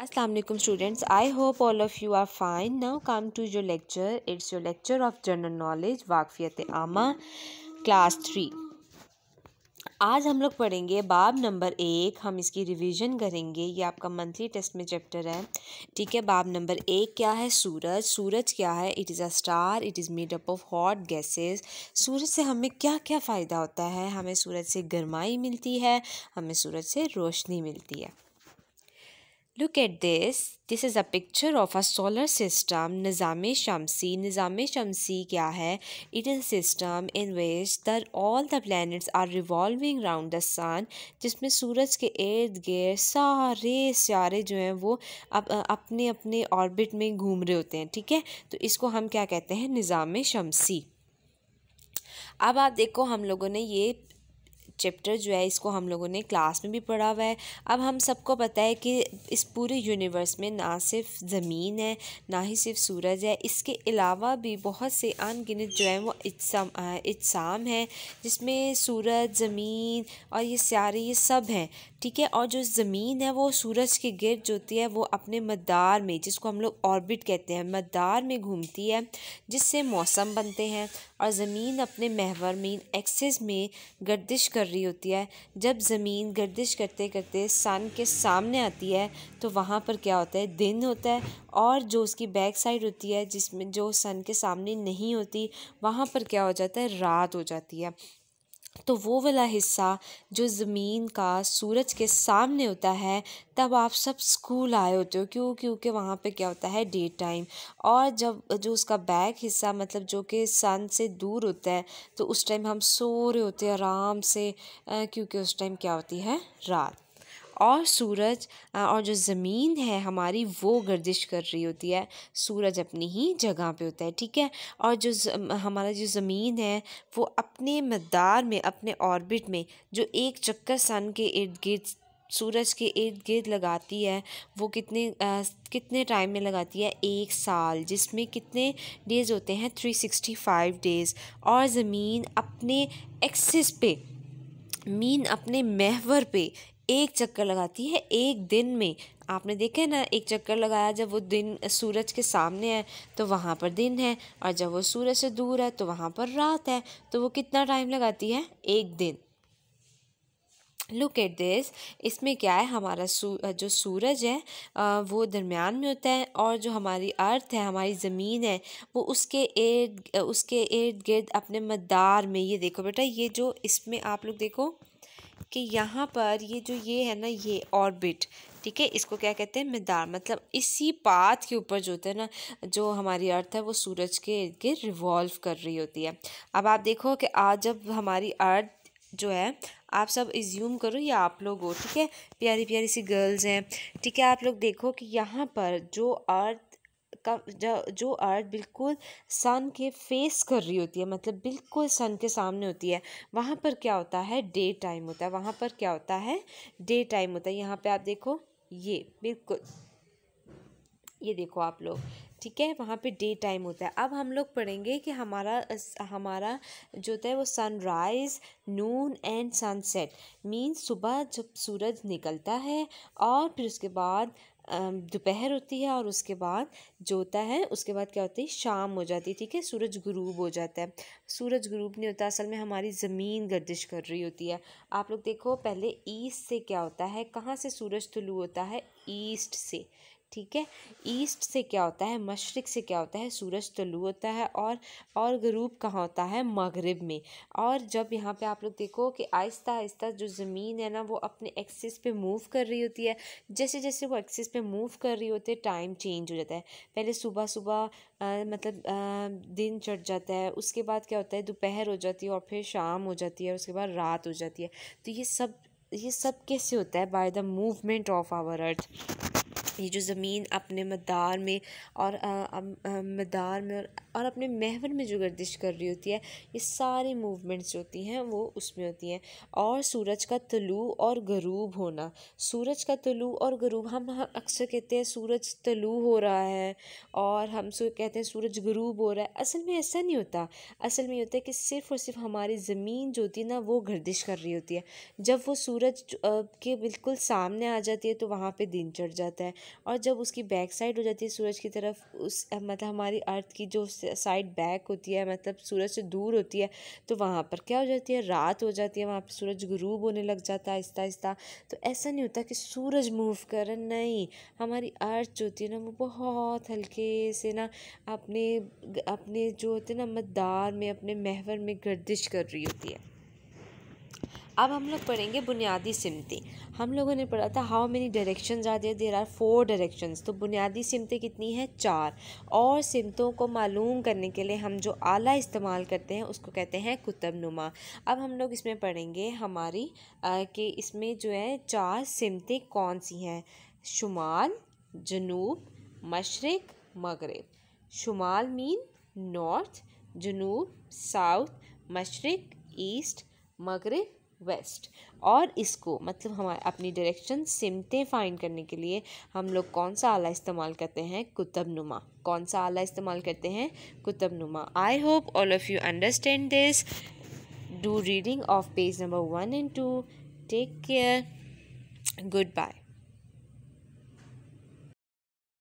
Aslam students I hope all of you are fine now come to your lecture it's your lecture of general knowledge वाकफियत आमा class three आज हम लोग पढ़ेंगे बाब नंबर एक हम इसकी रिवीजन करेंगे ये आपका मंथली टेस्ट में चैप्टर है ठीक है बाब नंबर एक क्या है सूरज सूरज क्या है it is a star it is made up of hot gases सूरज से हमें क्या क्या फ़ायदा होता है हमें सूरज से गर्माई मिलती है हमें सूरज से रोशनी मिलती है Look at this. This is a picture of a solar system, Nizame Shamsi. Nizame Shamsi kya hai? It is a system in which that all the planets are revolving round the sun. जिसमें सूरज के इर्द गिर्द सारे सारे जो हैं वो up, अपने अपने ऑर्बिट में घूम रहे होते हैं ठीक है तो इसको हम क्या कहते हैं निज़ाम शमसी अब आप देखो हम लोगों ने ये चैप्टर जो है इसको हम लोगों ने क्लास में भी पढ़ा हुआ है अब हम सबको पता है कि इस पूरे यूनिवर्स में ना सिर्फ ज़मीन है ना ही सिर्फ सूरज है इसके अलावा भी बहुत से अनगिनत जो हैं वो इज्साम इज्साम हैं जिसमें सूरज ज़मीन और ये सारे ये सब हैं ठीक है और जो ज़मीन है वो सूरज के गिरद जो होती है वो अपने मदार में जिसको हम लोग ऑर्बिट कहते हैं मदार में घूमती है जिससे मौसम बनते हैं और ज़मीन अपने मीन एक्सेस में गर्दिश कर रही होती है जब ज़मीन गर्दिश करते करते सन के सामने आती है तो वहाँ पर क्या होता है दिन होता है और जो उसकी बैक साइड होती है जिसमें जो सन के सामने नहीं होती वहाँ पर क्या हो जाता है रात हो जाती है तो वो वाला हिस्सा जो ज़मीन का सूरज के सामने होता है तब आप सब स्कूल आए होते हो क्यों क्योंकि वहाँ पे क्या होता है डे टाइम और जब जो उसका बैक हिस्सा मतलब जो कि सन से दूर होता है तो उस टाइम हम सो रहे होते हैं आराम से क्योंकि उस टाइम क्या होती है रात और सूरज और जो ज़मीन है हमारी वो गर्दिश कर रही होती है सूरज अपनी ही जगह पे होता है ठीक है और जो हमारा जो ज़मीन है वो अपने मदार में अपने ऑर्बिट में जो एक चक्कर सन के इर्द गिर्द सूरज के इर्द गिर्द लगाती है वो कितने आ, कितने टाइम में लगाती है एक साल जिसमें कितने डेज़ होते हैं थ्री सिक्सटी फाइव डेज़ और ज़मीन अपने एक्सिस पे मीन अपने महवर पे एक चक्कर लगाती है एक दिन में आपने देखा है ना एक चक्कर लगाया जब वो दिन सूरज के सामने है तो वहाँ पर दिन है और जब वो सूरज से दूर है तो वहाँ पर रात है तो वो कितना टाइम लगाती है एक दिन लुक एट दिस इसमें क्या है हमारा सू, जो सूरज है वो दरमियान में होता है और जो हमारी अर्थ है हमारी ज़मीन है वो उसके इर्द उसके इर्द गिर्द अपने मदार में ये देखो बेटा ये जो इसमें आप लोग देखो कि यहाँ पर ये जो ये है ना ये ऑर्बिट ठीक है इसको क्या कहते हैं मिदार मतलब इसी पाथ के ऊपर जो होता है ना जो हमारी अर्थ है वो सूरज के के रिवॉल्व कर रही होती है अब आप देखो कि आज जब हमारी अर्थ जो है आप सब इज्यूम करो या आप लोग हो ठीक है प्यारी प्यारी सी गर्ल्स हैं ठीक है आप लोग देखो कि यहाँ पर जो अर्थ का जो अर्थ बिल्कुल सन के फेस कर रही होती है मतलब बिल्कुल सन के सामने होती है वहाँ पर क्या होता है डे टाइम होता है वहाँ पर क्या होता है डे टाइम होता है यहाँ पे आप देखो ये बिल्कुल ये देखो आप लोग ठीक है वहाँ पे डे टाइम होता है अब हम लोग पढ़ेंगे कि हमारा हमारा जो होता है वो sunrise noon and sunset mean सुबह जब सूरज निकलता है और फिर उसके बाद दोपहर होती है और उसके बाद जो होता है उसके बाद क्या होती है शाम हो जाती है ठीक है सूरज ग्रूब हो जाता है सूरज ग्रूब नहीं होता असल में हमारी ज़मीन गर्दिश कर रही होती है आप लोग देखो पहले ईस्ट से क्या होता है कहाँ से सूरज तुलू होता है ईस्ट से ठीक है ईस्ट से क्या होता है मशरक़ से क्या होता है सूरज तलु होता है और और गरूब कहाँ होता है मगरब में और जब यहाँ पे आप लोग देखो कि आहिस्ता आहिस्ता जो ज़मीन है ना वो अपने एक्सिस पे मूव कर रही होती है जैसे जैसे वो एक्सिस पे मूव कर रही होती है टाइम चेंज हो जाता है पहले सुबह सुबह मतलब आ, दिन चढ़ जाता है उसके बाद क्या होता है दोपहर हो जाती है और फिर शाम हो जाती है उसके बाद रात हो जाती है तो ये सब ये सब कैसे होता है by the movement of our earth ये जो ज़मीन अपने मदार में और मदार में और अपने महवर में जो गर्दिश कर रही होती है ये सारी मूवमेंट्स जो होती हैं वो उसमें होती हैं और सूरज का तलू और गरूब होना सूरज का तलू और गरूब हम अक्सर कहते हैं सूरज तलू हो रहा है और हम कहते हैं सूरज गरूब हो रहा है असल में ऐसा नहीं होता असल में होता है कि सिर्फ़ और सिर्फ हमारी ज़मीन जो होती है ना वो गर्दिश कर रही होती है जब वो सूरज के बिल्कुल सामने आ जाती है तो वहाँ पर दिन चढ़ जाता है और जब उसकी बैक साइड हो जाती है सूरज की तरफ उस मतलब हमारी अर्थ की जो साइड बैक होती है मतलब सूरज से दूर होती है तो वहाँ पर क्या हो जाती है रात हो जाती है वहाँ पर सूरज गरूब होने लग जाता है आहिस्ता आहिस्ता तो ऐसा नहीं होता कि सूरज मूव कर नहीं हमारी अर्थ जो होती है ना वो बहुत हल्के से ना अपने अपने जो होते हैं ना मदार में अपने महवर में गर्दिश कर रही होती है अब हम लोग पढ़ेंगे बुनियादी सिमतें हम लोगों ने पढ़ा था how many direction are there there are four direction तो बुनियादी सिमतें कितनी हैं चार और सिमतों को मालूम करने के लिए हम जो आला इस्तेमाल करते हैं उसको कहते हैं कुतुब नुमा अब हम लोग इसमें पढ़ेंगे हमारी कि इसमें जो है चार सिमतें कौन सी हैं शुमाल जनूब मशरक़ मगरब शुमाल मीन नॉर्थ जनूब साउथ मशरक़ ईस्ट मगरब वेस्ट और इसको मतलब हमारे अपनी डायरेक्शन सिमटें फाइंड करने के लिए हम लोग कौन सा आला इस्तेमाल करते हैं कुतुब नुमा कौन सा आला इस्तेमाल करते हैं कुतुब नुमा I hope all of you understand this do reading of page number one and two take care good bye